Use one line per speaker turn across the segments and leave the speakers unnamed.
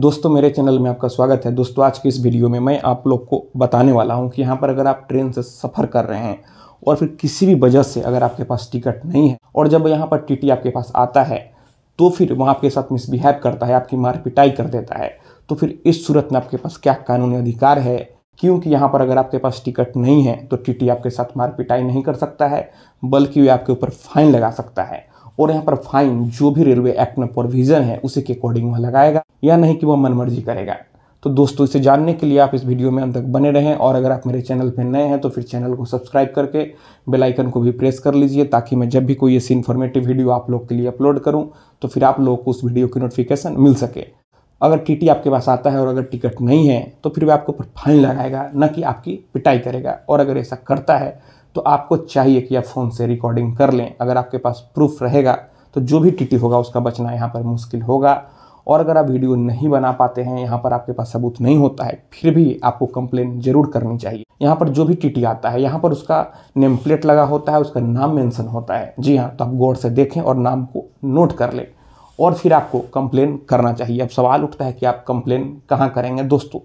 दोस्तों मेरे चैनल में आपका स्वागत है दोस्तों आज के इस वीडियो में मैं आप लोग को बताने वाला हूँ कि यहाँ पर अगर आप ट्रेन से सफ़र कर रहे हैं और फिर किसी भी वजह से अगर आपके पास टिकट नहीं है और जब यहाँ पर टीटी आपके पास आता है तो फिर वहाँ आपके साथ मिसबिहेव करता है आपकी मार पिटाई कर देता है तो फिर इस सूरत में आपके पास क्या कानूनी अधिकार है क्योंकि यहाँ पर अगर आपके पास टिकट नहीं है तो टी आपके साथ मार पिटाई नहीं कर सकता है बल्कि वे आपके ऊपर फाइन लगा सकता है और यहाँ पर फाइन जो भी रेलवे एक्ट में प्रोविजन है उसी के अकॉर्डिंग वह लगाएगा या नहीं कि वह मनमर्जी करेगा तो दोस्तों इसे जानने के लिए आप इस वीडियो में अंत तक बने रहें और अगर आप मेरे चैनल पर नए हैं तो फिर चैनल को सब्सक्राइब करके बेल आइकन को भी प्रेस कर लीजिए ताकि मैं जब भी कोई ऐसी इन्फॉर्मेटिव वीडियो आप लोग के लिए अपलोड करूं तो फिर आप लोग को उस वीडियो की नोटिफिकेशन मिल सके अगर टीटी आपके पास आता है और अगर टिकट नहीं है तो फिर वह ऊपर फाइन लगाएगा न कि आपकी पिटाई करेगा और अगर ऐसा करता है तो आपको चाहिए कि आप फ़ोन से रिकॉर्डिंग कर लें अगर आपके पास प्रूफ रहेगा तो जो भी टी होगा उसका बचना यहाँ पर मुश्किल होगा और अगर आप वीडियो नहीं बना पाते हैं यहाँ पर आपके पास सबूत नहीं होता है फिर भी आपको कंप्लेन जरूर करनी चाहिए यहाँ पर जो भी टीटी आता है यहाँ पर उसका नेम प्लेट लगा होता है उसका नाम मेंशन होता है जी हाँ तो आप गौर से देखें और नाम को नोट कर लें और फिर आपको कंप्लेन करना चाहिए अब सवाल उठता है कि आप कंप्लेन कहाँ करेंगे दोस्तों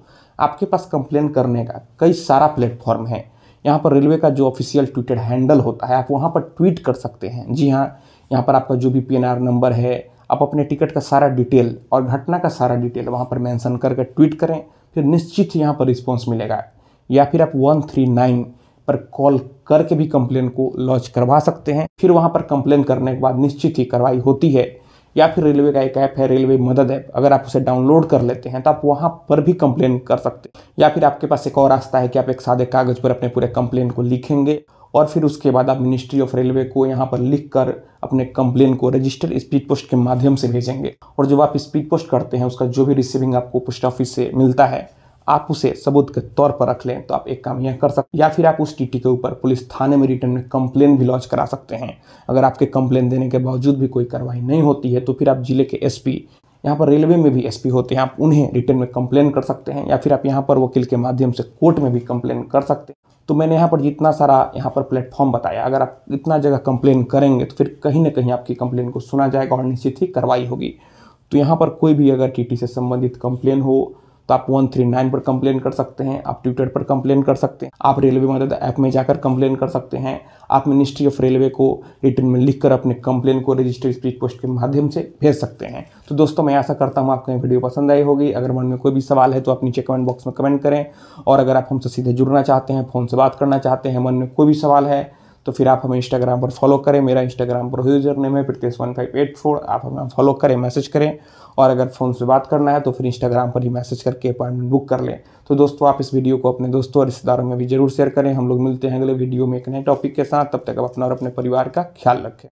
आपके पास कंप्लेन करने का कई सारा प्लेटफॉर्म है यहाँ पर रेलवे का जो ऑफिशियल ट्विटर हैंडल होता है आप वहाँ पर ट्वीट कर सकते हैं जी हाँ यहाँ पर आपका जो भी पी नंबर है आप अपने टिकट का सारा डिटेल और घटना का सारा डिटेल वहाँ पर मेंशन करके ट्वीट करें फिर निश्चित यहाँ पर रिस्पॉन्स मिलेगा या फिर आप वन थ्री नाइन पर कॉल करके भी कंप्लेन को लॉन्च करवा सकते हैं फिर वहाँ पर कंप्लेन करने के बाद निश्चित ही कार्रवाई होती है या फिर रेलवे का एक ऐप है रेलवे मदद ऐप अगर आप उसे डाउनलोड कर लेते हैं तो आप वहाँ पर भी कंप्लेन कर सकते हैं या फिर आपके पास एक और रास्ता है कि आप एक सादे कागज़ पर अपने पूरे कंप्लेन को लिखेंगे और फिर उसके बाद आप मिनिस्ट्री ऑफ रेलवे को यहाँ पर लिख कर अपने कंप्लेन को रजिस्टर स्पीड पोस्ट के माध्यम से भेजेंगे और जब आप स्पीड पोस्ट करते हैं उसका जो भी रिसीविंग आपको पोस्ट ऑफिस से मिलता है आप उसे सबूत के तौर पर रख लें तो आप एक काम यह कर सकते हैं या फिर आप उस टीटी के ऊपर पुलिस थाने में रिटर्न में कंप्लेन भी लॉन्च करा सकते हैं अगर आपके कंप्लेन देने के बावजूद भी कोई कार्रवाई नहीं होती है तो फिर आप जिले के एसपी यहाँ पर रेलवे में भी एसपी होते हैं आप उन्हें रिटर्न में कंप्लेन कर सकते हैं या फिर आप यहाँ पर वकील के माध्यम से कोर्ट में भी कंप्लेन कर सकते हैं तो मैंने यहाँ पर जितना सारा यहाँ पर प्लेटफॉर्म बताया अगर आप इतना जगह कंप्लेन करेंगे तो फिर कहीं ना कहीं आपकी कंप्लेन को सुना जाएगा और निश्चित ही कार्रवाई होगी तो यहाँ पर कोई भी अगर टीटी से संबंधित कंप्लेन हो तो आप वन थ्री नाइन पर कंप्लेन कर सकते हैं आप ट्विटर पर कंप्लेन कर सकते हैं आप रेलवे मदद ऐप में जाकर कंप्लेन कर सकते हैं आप मिनिस्ट्री ऑफ रेलवे को रिटर्न में लिखकर अपने कंप्लेन को रजिस्टर स्पीड पोस्ट के माध्यम से भेज सकते हैं तो दोस्तों मैं ऐसा करता हूँ आपको वीडियो पसंद आई होगी अगर मन में कोई भी सवाल है तो आप नीचे कमेंट बॉक्स में कमेंट करें और अगर आप हमसे सीधे जुड़ना चाहते हैं फ़ोन से बात करना चाहते हैं मन में कोई भी सवाल है तो फिर आप हमें इंस्टाग्राम पर फॉलो करें मेरा इंस्टाग्राम पर यूजर नेम है Pritesh one five eight four आप हमें फॉलो करें मैसेज करें और अगर फ़ोन से बात करना है तो फिर इंस्टाग्राम पर ही मैसेज करके अपॉइंटमेंट बुक कर लें तो दोस्तों आप इस वीडियो को अपने दोस्तों और रिश्तेदारों में भी जरूर शेयर करें हम लोग मिलते हैं अगले वीडियो में एक नए टॉपिक के साथ तब तक आप अपना और अपने परिवार का ख्याल रखें